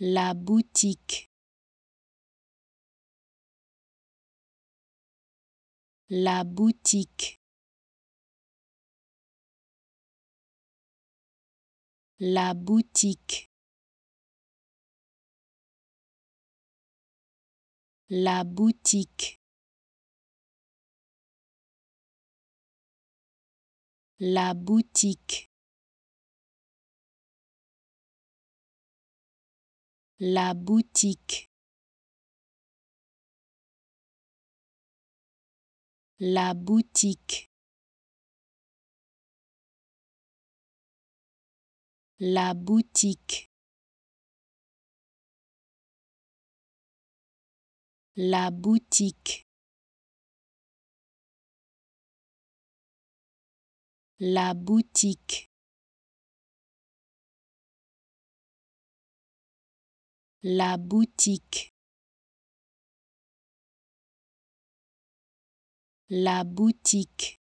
La boutique. La boutique. La boutique. La boutique. La boutique. La boutique. La boutique. La boutique. La boutique. La boutique. La boutique. La boutique.